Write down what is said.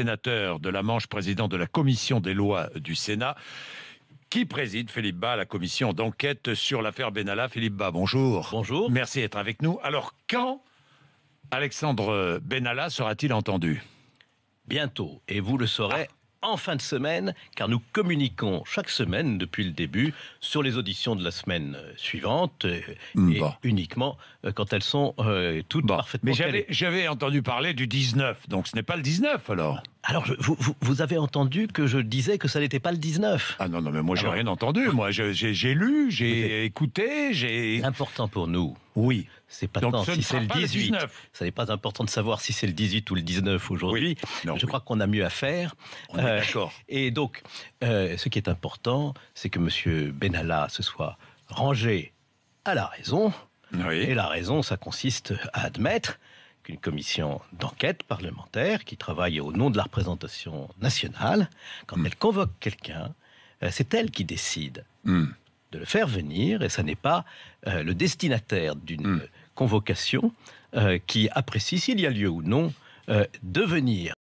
sénateur de la Manche, président de la commission des lois du Sénat, qui préside, Philippe Bas, la commission d'enquête sur l'affaire Benalla. Philippe Bas, bonjour. Bonjour. Merci d'être avec nous. Alors, quand Alexandre Benalla sera-t-il entendu Bientôt, et vous le saurez ah en fin de semaine, car nous communiquons chaque semaine depuis le début sur les auditions de la semaine euh, suivante, euh, mm, et bah. uniquement euh, quand elles sont toutes bah. parfaitement. Mais j'avais entendu parler du 19, donc ce n'est pas le 19 alors alors, vous, avez entendu que je disais que ça n'était pas le 19. Ah non, non, mais moi, j'ai rien entendu. Moi, j'ai lu, j'ai écouté, j'ai. Important pour nous. Oui. C'est pas tant si c'est le 18. ça n'est pas important de savoir si c'est le 18 ou le 19 aujourd'hui. Je crois qu'on a mieux à faire. Euh, d'accord. Et donc, euh, ce qui est important, c'est que M. Benalla se soit rangé à la raison. Oui. Et la raison, ça consiste à admettre une commission d'enquête parlementaire qui travaille au nom de la représentation nationale, quand hmm. elle convoque quelqu'un, euh, c'est elle qui décide hmm. de le faire venir, et ce n'est pas euh, le destinataire d'une hmm. convocation euh, qui apprécie s'il y a lieu ou non de venir.